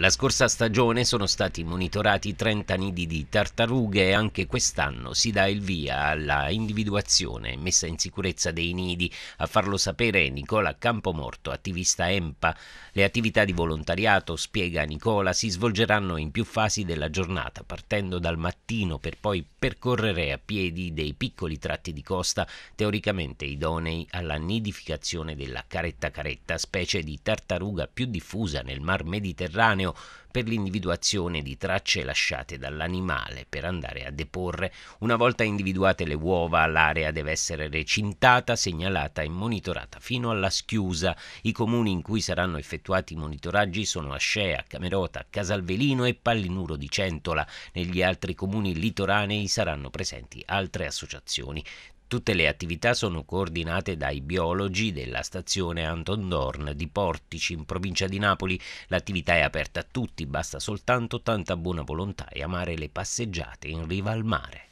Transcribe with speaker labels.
Speaker 1: La scorsa stagione sono stati monitorati 30 nidi di tartarughe e anche quest'anno si dà il via alla individuazione e messa in sicurezza dei nidi. A farlo sapere Nicola Campomorto, attivista EMPA. Le attività di volontariato, spiega Nicola, si svolgeranno in più fasi della giornata, partendo dal mattino per poi percorrere a piedi dei piccoli tratti di costa teoricamente idonei alla nidificazione della caretta caretta, specie di tartaruga più diffusa nel mar Mediterraneo idoneo per l'individuazione di tracce lasciate dall'animale per andare a deporre. Una volta individuate le uova, l'area deve essere recintata, segnalata e monitorata fino alla schiusa. I comuni in cui saranno effettuati i monitoraggi sono Ascea, Camerota, Casalvelino e Pallinuro di Centola. Negli altri comuni litoranei saranno presenti altre associazioni. Tutte le attività sono coordinate dai biologi della stazione Anton Dorn di Portici in provincia di Napoli. L'attività è aperta a tutti, basta soltanto tanta buona volontà e amare le passeggiate in riva al mare.